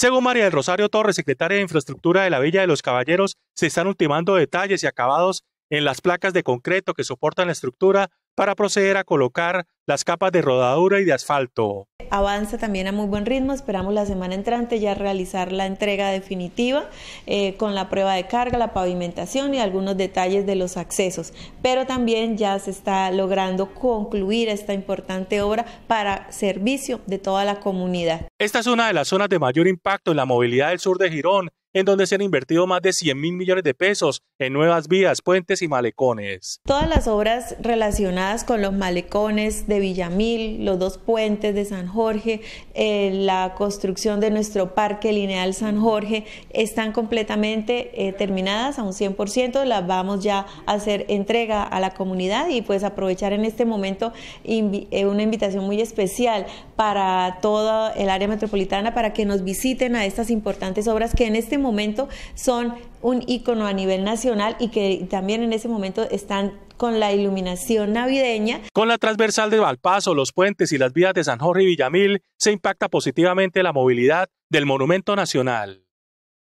Según María del Rosario Torres, secretaria de Infraestructura de la Villa de los Caballeros, se están ultimando detalles y acabados en las placas de concreto que soportan la estructura para proceder a colocar las capas de rodadura y de asfalto avanza también a muy buen ritmo. Esperamos la semana entrante ya realizar la entrega definitiva eh, con la prueba de carga, la pavimentación y algunos detalles de los accesos. Pero también ya se está logrando concluir esta importante obra para servicio de toda la comunidad. Esta es una de las zonas de mayor impacto en la movilidad del sur de Girón en donde se han invertido más de 100 mil millones de pesos en nuevas vías, puentes y malecones. Todas las obras relacionadas con los malecones de Villamil, los dos puentes de San Jorge, eh, la construcción de nuestro parque lineal San Jorge, están completamente eh, terminadas a un 100%, las vamos ya a hacer entrega a la comunidad y pues aprovechar en este momento eh, una invitación muy especial para toda el área metropolitana para que nos visiten a estas importantes obras que en este momento momento son un icono a nivel nacional y que también en ese momento están con la iluminación navideña. Con la transversal de Valpaso, los puentes y las vías de San Jorge y Villamil, se impacta positivamente la movilidad del Monumento Nacional.